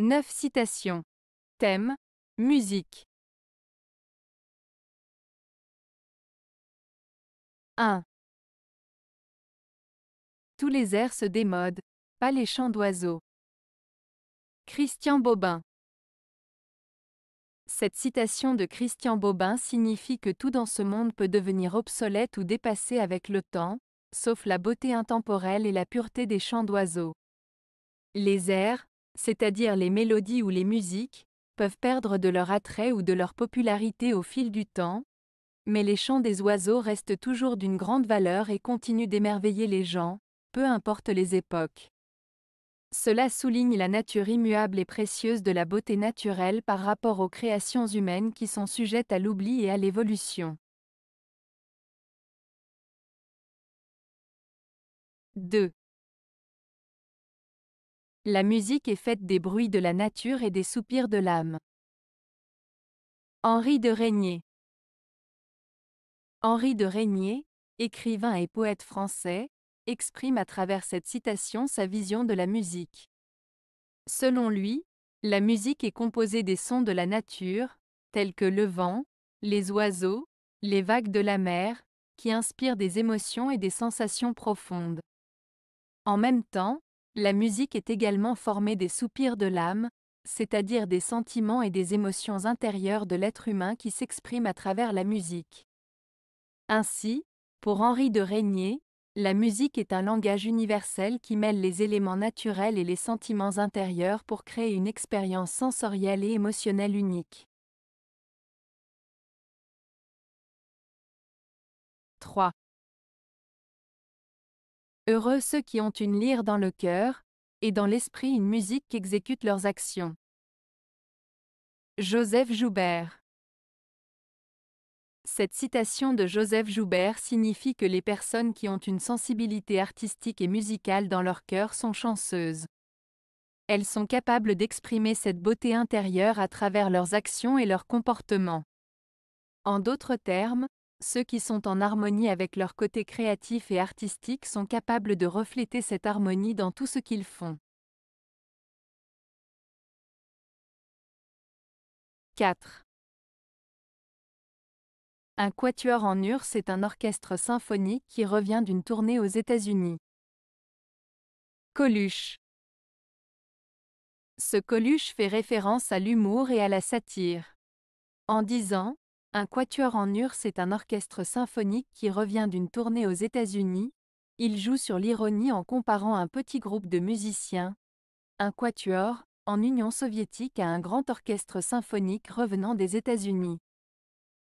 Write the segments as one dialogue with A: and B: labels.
A: 9 citations. Thème, musique. 1. Tous les airs se démodent,
B: pas les chants d'oiseaux. Christian Bobin. Cette citation de Christian Bobin signifie que tout dans ce monde peut devenir obsolète ou dépassé avec le temps, sauf la beauté intemporelle et la pureté des chants d'oiseaux. Les airs, c'est-à-dire les mélodies ou les musiques, peuvent perdre de leur attrait ou de leur popularité au fil du temps, mais les chants des oiseaux restent toujours d'une grande valeur et continuent d'émerveiller les gens, peu importe les époques. Cela souligne la nature immuable et précieuse de la beauté naturelle par rapport aux créations humaines qui sont sujettes à l'oubli et à l'évolution. 2. La musique est faite des bruits de la nature et des soupirs de l'âme. Henri de Régnier Henri de Régnier, écrivain et poète français, exprime à travers cette citation sa vision de la musique. Selon lui, la musique est composée des sons de la nature, tels que le vent, les oiseaux, les vagues de la mer, qui inspirent des émotions et des sensations profondes. En même temps, la musique est également formée des soupirs de l'âme, c'est-à-dire des sentiments et des émotions intérieures de l'être humain qui s'expriment à travers la musique. Ainsi, pour Henri de Régnier, la musique est un langage universel qui mêle les éléments naturels et les sentiments intérieurs pour créer une expérience sensorielle et émotionnelle unique. 3. Heureux ceux qui ont une lyre dans le cœur, et dans l'esprit une musique qui exécute leurs actions. Joseph Joubert Cette citation de Joseph Joubert signifie que les personnes qui ont une sensibilité artistique et musicale dans leur cœur sont chanceuses. Elles sont capables d'exprimer cette beauté intérieure à travers leurs actions et leurs comportements. En d'autres termes, ceux qui sont en harmonie avec leur côté créatif et artistique sont capables de refléter cette harmonie dans tout ce qu'ils font. 4. Un quatuor en urs est un orchestre symphonique qui revient d'une tournée aux États-Unis. Coluche Ce Coluche fait référence à l'humour et à la satire. En disant un quatuor en urs est un orchestre symphonique qui revient d'une tournée aux États-Unis. Il joue sur l'ironie en comparant un petit groupe de musiciens, un quatuor, en Union soviétique à un grand orchestre symphonique revenant des États-Unis.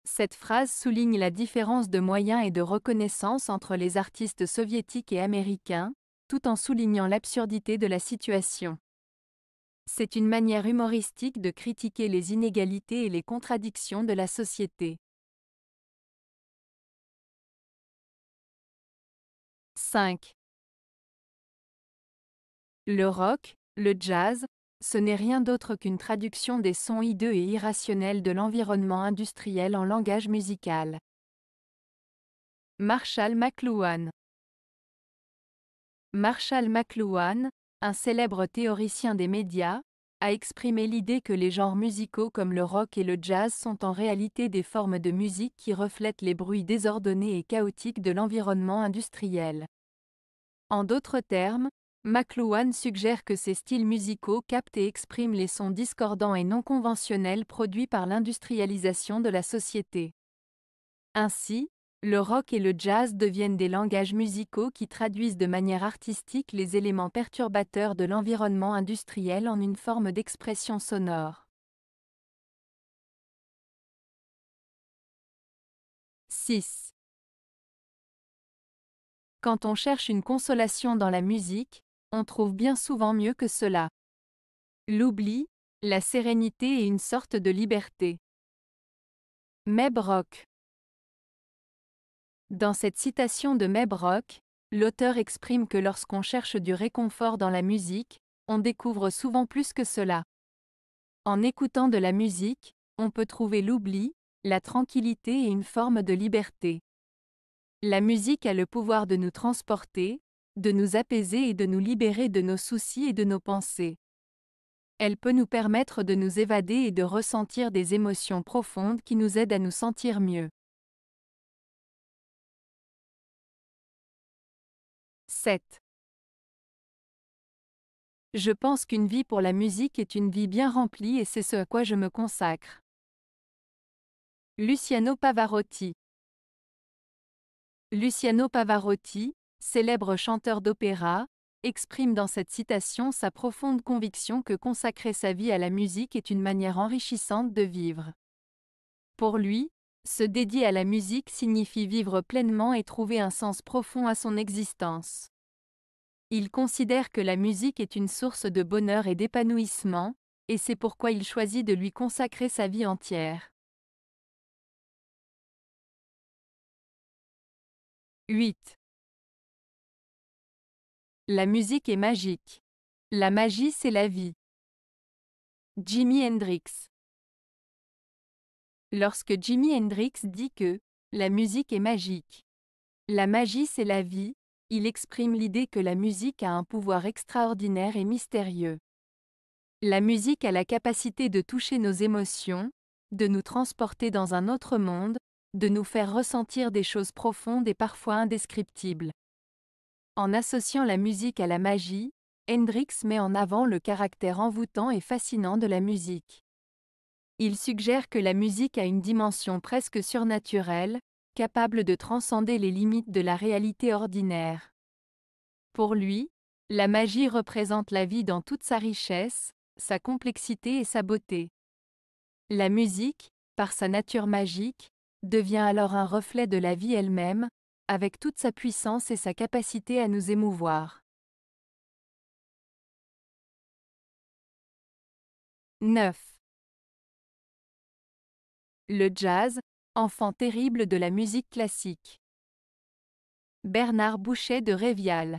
B: Cette phrase souligne la différence de moyens et de reconnaissance entre les artistes soviétiques et américains, tout en soulignant l'absurdité de la situation. C'est une manière humoristique de critiquer les inégalités et les contradictions de la société.
A: 5.
B: Le rock, le jazz, ce n'est rien d'autre qu'une traduction des sons hideux et irrationnels de l'environnement industriel en langage musical. Marshall McLuhan Marshall McLuhan, un célèbre théoricien des médias, a exprimé l'idée que les genres musicaux comme le rock et le jazz sont en réalité des formes de musique qui reflètent les bruits désordonnés et chaotiques de l'environnement industriel. En d'autres termes, McLuhan suggère que ces styles musicaux captent et expriment les sons discordants et non conventionnels produits par l'industrialisation de la société. Ainsi, le rock et le jazz deviennent des langages musicaux qui traduisent de manière artistique les éléments perturbateurs de l'environnement industriel en une forme d'expression sonore.
A: 6.
B: Quand on cherche une consolation dans la musique, on trouve bien souvent mieux que cela. L'oubli, la sérénité et une sorte de liberté. Meb Rock dans cette citation de Meb l'auteur exprime que lorsqu'on cherche du réconfort dans la musique, on découvre souvent plus que cela. En écoutant de la musique, on peut trouver l'oubli, la tranquillité et une forme de liberté. La musique a le pouvoir de nous transporter, de nous apaiser et de nous libérer de nos soucis et de nos pensées. Elle peut nous permettre de nous évader et de ressentir des émotions profondes qui nous aident à nous sentir mieux. 7. Je pense qu'une vie pour la musique est une vie bien remplie et c'est ce à quoi je me consacre. Luciano Pavarotti Luciano Pavarotti, célèbre chanteur d'opéra, exprime dans cette citation sa profonde conviction que consacrer sa vie à la musique est une manière enrichissante de vivre. Pour lui, se dédier à la musique signifie vivre pleinement et trouver un sens profond à son existence. Il considère que la musique est une source de bonheur et d'épanouissement, et c'est pourquoi il choisit de lui consacrer sa vie entière.
A: 8. La musique est magique.
B: La magie, c'est la vie. Jimi Hendrix Lorsque Jimi Hendrix dit que la musique est magique, la magie, c'est la vie, il exprime l'idée que la musique a un pouvoir extraordinaire et mystérieux. La musique a la capacité de toucher nos émotions, de nous transporter dans un autre monde, de nous faire ressentir des choses profondes et parfois indescriptibles. En associant la musique à la magie, Hendrix met en avant le caractère envoûtant et fascinant de la musique. Il suggère que la musique a une dimension presque surnaturelle, capable de transcender les limites de la réalité ordinaire. Pour lui, la magie représente la vie dans toute sa richesse, sa complexité et sa beauté. La musique, par sa nature magique, devient alors un reflet de la vie elle-même, avec toute sa puissance et sa capacité à nous émouvoir.
A: 9. Le jazz, enfant terrible de la musique classique.
B: Bernard Boucher de Révial.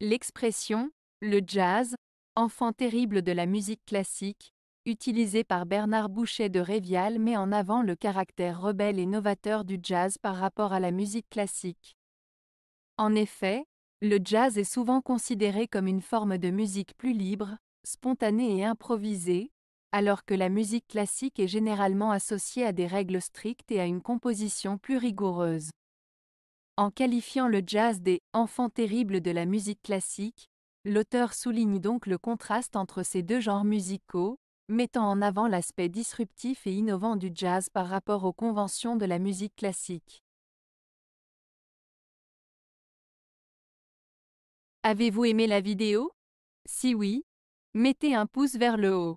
B: L'expression, le jazz, enfant terrible de la musique classique, utilisée par Bernard Boucher de Révial met en avant le caractère rebelle et novateur du jazz par rapport à la musique classique. En effet, le jazz est souvent considéré comme une forme de musique plus libre, spontanée et improvisée, alors que la musique classique est généralement associée à des règles strictes et à une composition plus rigoureuse. En qualifiant le jazz des enfants terribles de la musique classique, l'auteur souligne donc le contraste entre ces deux genres musicaux, mettant en avant l'aspect disruptif et innovant du jazz par rapport aux conventions de la musique classique. Avez-vous aimé la vidéo Si oui, mettez un pouce vers le haut.